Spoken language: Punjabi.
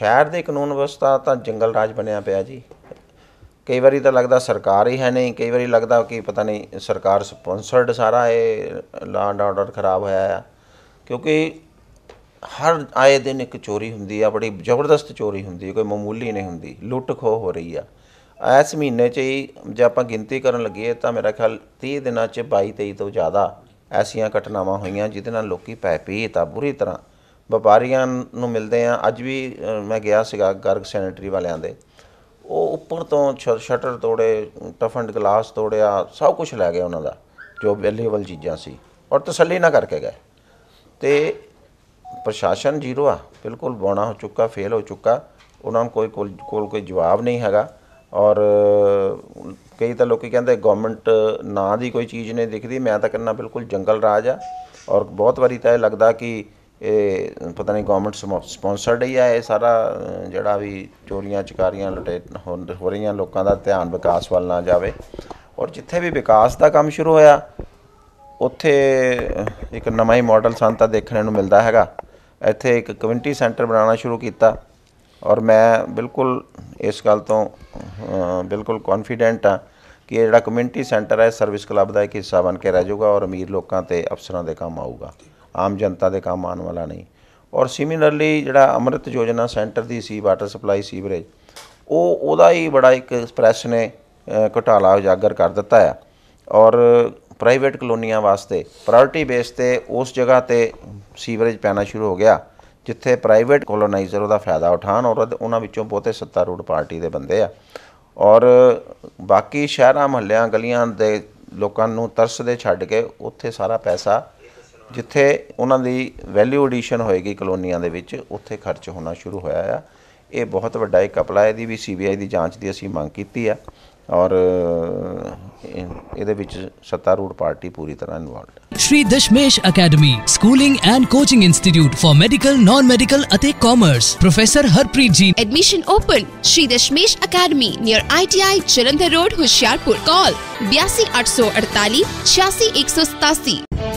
ਹਥਿਆਰ ਦੇ ਕਾਨੂੰਨ ਵਿਵਸਥਾ ਤਾਂ ਜੰਗਲ ਰਾਜ ਬਣਿਆ ਪਿਆ ਜੀ ਕਈ ਵਾਰੀ ਤਾਂ ਲੱਗਦਾ ਸਰਕਾਰ ਹੀ ਹੈ ਨਹੀਂ ਕਈ ਵਾਰੀ ਲੱਗਦਾ ਕਿ ਪਤਾ ਨਹੀਂ ਸਰਕਾਰ ਸਪਾਂਸਰਡ ਸਾਰਾ ਇਹ ਲਾਂਡ ਆਰਡਰ ਖਰਾਬ ਹੋਇਆ ਆ ਕਿਉਂਕਿ ਹਰ ਆਏ ਦਿਨ ਇੱਕ ਚੋਰੀ ਹੁੰਦੀ ਆ ਬੜੀ ਜ਼ਬਰਦਸਤ ਚੋਰੀ ਹੁੰਦੀ ਹੈ ਕੋਈ ਮਾਮੂਲੀ ਨਹੀਂ ਹੁੰਦੀ ਲੁੱਟ ਖੋ ਹੋ ਰਹੀ ਆ ਇਸ ਮਹੀਨੇ 'ਚ ਹੀ ਜੇ ਆਪਾਂ ਗਿਣਤੀ ਕਰਨ ਲੱਗੀਏ ਤਾਂ ਮੇਰਾ ਖਿਆਲ 30 ਦਿਨਾਂ 'ਚ 22 23 ਤੋਂ ਜ਼ਿਆਦਾ ਐਸੀਆਂ ਘਟਨਾਵਾਂ ਹੋਈਆਂ ਜਿਹਦੇ ਨਾਲ ਲੋਕੀ ਪੈ ਪੀ ਤਾਂ ਬੁਰੀ ਤਰ੍ਹਾਂ ਵਪਾਰੀਆਂ ਨੂੰ ਮਿਲਦੇ ਆ ਅੱਜ ਵੀ ਮੈਂ ਗਿਆ ਸੀਗਾ ਗਰਗ ਸੈਨੇਟਰੀ ਵਾਲਿਆਂ ਦੇ ਉਹ ਉੱਪਰ ਤੋਂ ਸ਼ਟਰ ਤੋੜੇ ਟਫਨਡ ਗਲਾਸ ਤੋੜਿਆ ਸਭ ਕੁਝ ਲੈ ਗਏ ਉਹਨਾਂ ਦਾ ਜੋ ਅਵੇਲੇਬਲ ਚੀਜ਼ਾਂ ਸੀ ਔਰ ਤਸੱਲੀ ਨਾ ਕਰਕੇ ਗਏ ਤੇ ਪ੍ਰਸ਼ਾਸਨ ਜ਼ੀਰੋ ਆ ਬਿਲਕੁਲ ਬੋਣਾ ਹੋ ਚੁੱਕਾ ਫੇਲ ਹੋ ਚੁੱਕਾ ਉਹਨਾਂ ਨੂੰ ਕੋਈ ਕੋਲ ਕੋਈ ਜਵਾਬ ਨਹੀਂ ਹੈਗਾ ਔਰ ਕਈ ਤਾਂ ਲੋਕੀ ਕਹਿੰਦੇ ਗਵਰਨਮੈਂਟ ਨਾਂ ਦੀ ਕੋਈ ਚੀਜ਼ ਨਹੀਂ ਦਿਖਦੀ ਮੈਂ ਤਾਂ ਕਹਿੰਦਾ ਬਿਲਕੁਲ ਜੰਗਲ ਰਾਜ ਆ ਔਰ ਬਹੁਤ ਵਾਰੀ ਤਾਂ ਇਹ ਲੱਗਦਾ ਕਿ ਇਹ ਪਤਾ ਨਹੀਂ ਗਵਰਨਮੈਂਟ ਸਪਾਂਸਰਡ ਹੀ ਆ ਇਹ ਸਾਰਾ ਜਿਹੜਾ ਵੀ ਚੋਰੀਆਂ ਚਕਾਰੀਆਂ ਲੁਟੇ ਹੋ ਰਹੀਆਂ ਲੋਕਾਂ ਦਾ ਧਿਆਨ ਵਿਕਾਸ ਵੱਲ ਨਾ ਜਾਵੇ ਔਰ ਜਿੱਥੇ ਵੀ ਵਿਕਾਸ ਦਾ ਕੰਮ ਸ਼ੁਰੂ ਹੋਇਆ ਉੱਥੇ ਇੱਕ ਨਵਾਂ ਹੀ ਮਾਡਲ ਸੰਤਾ ਦੇਖਣ ਨੂੰ ਮਿਲਦਾ ਹੈਗਾ ਇੱਥੇ ਇੱਕ ਕਮਿਊਨਿਟੀ ਸੈਂਟਰ ਬਣਾਉਣਾ ਸ਼ੁਰੂ ਕੀਤਾ ਔਰ ਮੈਂ ਬਿਲਕੁਲ ਇਸ ਗੱਲ ਤੋਂ ਬਿਲਕੁਲ ਕੌਨਫੀਡੈਂਟ ਆ ਕਿ ਇਹ ਜਿਹੜਾ ਕਮਿਊਨਿਟੀ ਸੈਂਟਰ ਹੈ ਸਰਵਿਸ ਕਲੱਬ ਦਾ ਇੱਕ ਹਿੱਸਾ ਬਣ ਕੇ ਰਹਿ ਜਾਊਗਾ ਔਰ ਅਮੀਰ ਲੋਕਾਂ ਤੇ ਅਫਸਰਾਂ ਦੇ ਕੰਮ ਆਊਗਾ ਆਮ ਜਨਤਾ ਦੇ ਕੰਮ ਆਉਣ ਵਾਲਾ ਨਹੀਂ ਔਰ ਸਿਮਿਲਰਲੀ ਜਿਹੜਾ ਅਮਰਤ ਯੋਜਨਾ ਸੈਂਟਰ ਦੀ ਸੀ ਵਾਟਰ ਸਪਲਾਈ ਸੀਵਰੇਜ ਉਹ ਉਹਦਾ ਹੀ ਬੜਾ ਇੱਕ ਐਕਸਪ੍ਰੈਸ ਨੇ ਘਟਾਲਾ ਉਜਾਗਰ ਕਰ ਦਿੱਤਾ ਆ ਔਰ ਪ੍ਰਾਈਵੇਟ ਕਲੋਨੀਆਂ ਵਾਸਤੇ ਪ੍ਰਾਇੋਰਟੀ ਬੇਸ ਤੇ ਉਸ ਜਗ੍ਹਾ ਤੇ ਸੀਵਰੇਜ ਪੈਣਾ ਸ਼ੁਰੂ ਹੋ ਗਿਆ ਜਿੱਥੇ ਪ੍ਰਾਈਵੇਟ ਕੋਲੋਨਾਈਜ਼ਰ ਉਹਦਾ ਫਾਇਦਾ ਉਠਾਣ ਔਰ ਉਹਨਾਂ ਵਿੱਚੋਂ ਬਹੁਤੇ ਸੱਤਾ ਰੋਡ ਪਾਰਟੀ ਦੇ ਬੰਦੇ ਆ ਔਰ ਬਾਕੀ ਸ਼ਹਿਰਾਂ ਮਹੱਲਿਆਂ ਗਲੀਆਂ ਦੇ ਲੋਕਾਂ ਨੂੰ ਤਰਸ ਦੇ ਛੱਡ ਕੇ ਉੱਥੇ ਸਾਰਾ ਪੈਸਾ ਜਿੱਥੇ ਉਹਨਾਂ ਦੀ ਵੈਲਿਊ ਐਡੀਸ਼ਨ ਹੋਏਗੀ ਕਲੋਨੀਆਂ ਦੇ ਵਿੱਚ ਉੱਥੇ ਖਰਚ ਹੋਣਾ ਸ਼ੁਰੂ ਹੋਇਆ ਆ ਇਹ ਬਹੁਤ ਵੱਡਾ ਇੱਕ ਕਪਲਾ ਇਹਦੀ ਵੀ ਸੀਬੀਆਈ ਦੀ ਜਾਂਚ ਦੀ ਅਸੀਂ ਮੰਗ ਕੀਤੀ ਆ ਔਰ ਇਹਦੇ ਵਿੱਚ ਸੱਤਾ ਰੂਟ ਪਾਰਟੀ ਪੂਰੀ ਤਰ੍ਹਾਂ involved Shri Dashmesh academy schooling and coaching institute for medical non medical ਅਤੇ commerce professor Harpreet ji admission open Shri Dashmesh academy near ITI ਚਿਲੰਦਰ ਰੋਡ ਹੁਸ਼ਿਆਰਪੁਰ ਕਾਲ 86187